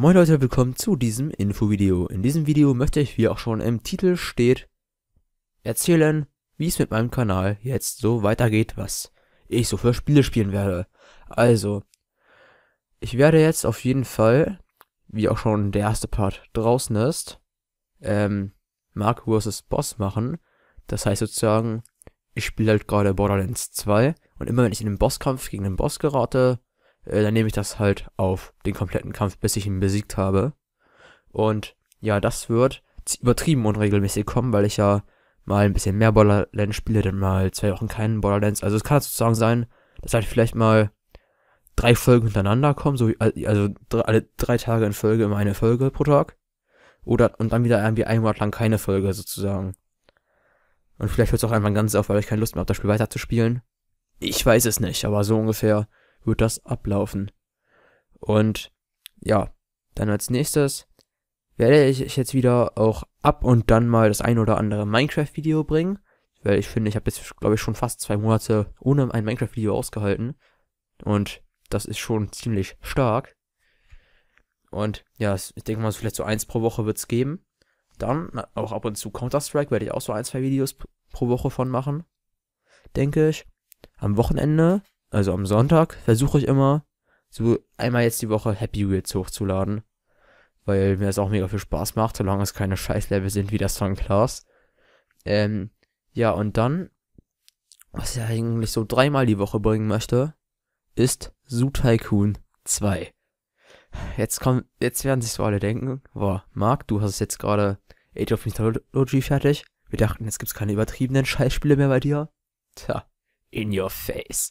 Moin Leute, willkommen zu diesem Infovideo. In diesem Video möchte ich, wie auch schon im Titel steht, erzählen, wie es mit meinem Kanal jetzt so weitergeht, was ich so für Spiele spielen werde. Also, ich werde jetzt auf jeden Fall, wie auch schon der erste Part draußen ist, ähm, Mark vs. Boss machen. Das heißt sozusagen, ich spiele halt gerade Borderlands 2 und immer wenn ich in den Bosskampf gegen den Boss gerate, äh, dann nehme ich das halt auf den kompletten Kampf, bis ich ihn besiegt habe. Und ja, das wird übertrieben unregelmäßig kommen, weil ich ja mal ein bisschen mehr Borderlands spiele, dann mal zwei Wochen keinen Borderlands. Also es kann sozusagen sein, dass halt vielleicht mal drei Folgen hintereinander kommen, so wie, also drei, alle drei Tage in Folge immer eine Folge pro Tag. Oder und dann wieder irgendwie ein Monat lang keine Folge sozusagen. Und vielleicht hört es auch einfach ganz auf, weil ich keine Lust mehr habe, das Spiel weiterzuspielen. Ich weiß es nicht, aber so ungefähr wird das ablaufen. Und ja, dann als nächstes werde ich jetzt wieder auch ab und dann mal das ein oder andere Minecraft-Video bringen. Weil ich finde, ich habe jetzt, glaube ich, schon fast zwei Monate ohne ein Minecraft-Video ausgehalten. Und das ist schon ziemlich stark. Und ja, ich denke mal, so vielleicht so eins pro Woche wird es geben. Dann auch ab und zu Counter-Strike werde ich auch so ein, zwei Videos pro Woche von machen. Denke ich. Am Wochenende also am Sonntag, versuche ich immer, so einmal jetzt die Woche Happy Wheels hochzuladen. Weil mir das auch mega viel Spaß macht, solange es keine Scheißlevel sind wie das von Klaas. Ähm, ja, und dann, was ich eigentlich so dreimal die Woche bringen möchte, ist Zoo Tycoon 2. Jetzt kommen, jetzt werden sich so alle denken, boah, Marc, du hast jetzt gerade Age of Mythology fertig. Wir dachten, jetzt gibt's keine übertriebenen Scheißspiele mehr bei dir. Tja, in your face.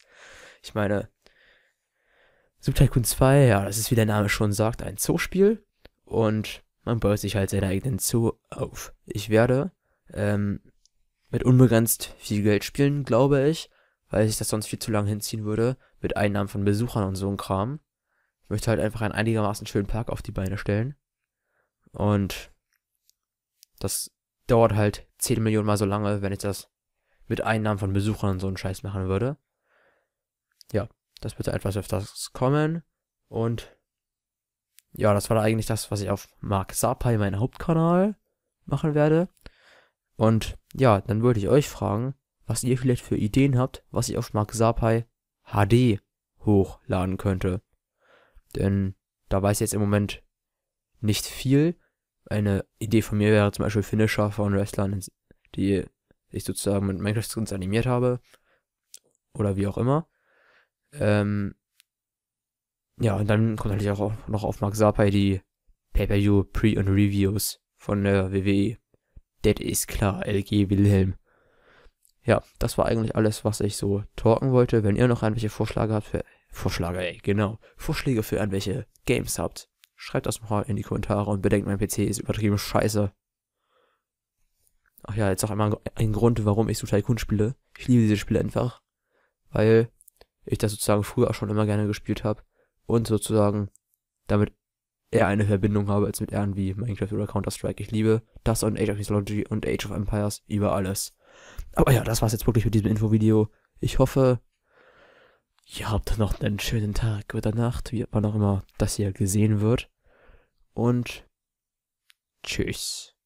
Ich meine, Subtycoon 2, ja, das ist wie der Name schon sagt, ein Zoospiel und man baut sich halt seinen eigenen Zoo auf. Ich werde ähm, mit unbegrenzt viel Geld spielen, glaube ich, weil ich das sonst viel zu lange hinziehen würde, mit Einnahmen von Besuchern und so ein Kram. Ich möchte halt einfach einen einigermaßen schönen Park auf die Beine stellen. Und das dauert halt 10 Millionen mal so lange, wenn ich das mit Einnahmen von Besuchern und so einen Scheiß machen würde. Das wird etwas öfters kommen. Und ja, das war eigentlich das, was ich auf Mark Sapai, meinen Hauptkanal, machen werde. Und ja, dann würde ich euch fragen, was ihr vielleicht für Ideen habt, was ich auf Mark Sapai HD hochladen könnte. Denn da weiß ich jetzt im Moment nicht viel. Eine Idee von mir wäre zum Beispiel Finisher von Wrestlern, die ich sozusagen mit Minecraft-Skins animiert habe. Oder wie auch immer. Ähm, ja, und dann kommt natürlich auch noch auf Mark Sapai die Pay-Per-View Pre- und Reviews von der WWE. Das ist klar, LG Wilhelm. Ja, das war eigentlich alles, was ich so talken wollte. Wenn ihr noch irgendwelche Vorschläge habt, für, Vorschläge, ey, genau, Vorschläge für irgendwelche Games habt, schreibt das mal in die Kommentare und bedenkt, mein PC ist übertrieben scheiße. Ach ja, jetzt auch einmal ein Grund, warum ich so Tycoon spiele. Ich liebe dieses Spiel einfach, weil ich das sozusagen früher auch schon immer gerne gespielt habe und sozusagen damit eher eine Verbindung habe als mit Ehren wie Minecraft oder Counter-Strike. Ich liebe das und Age of Mythology und Age of Empires über alles. Aber ja, das war's jetzt wirklich mit diesem Infovideo. Ich hoffe, ihr habt noch einen schönen Tag oder Nacht, wie wann auch immer das hier gesehen wird. Und tschüss.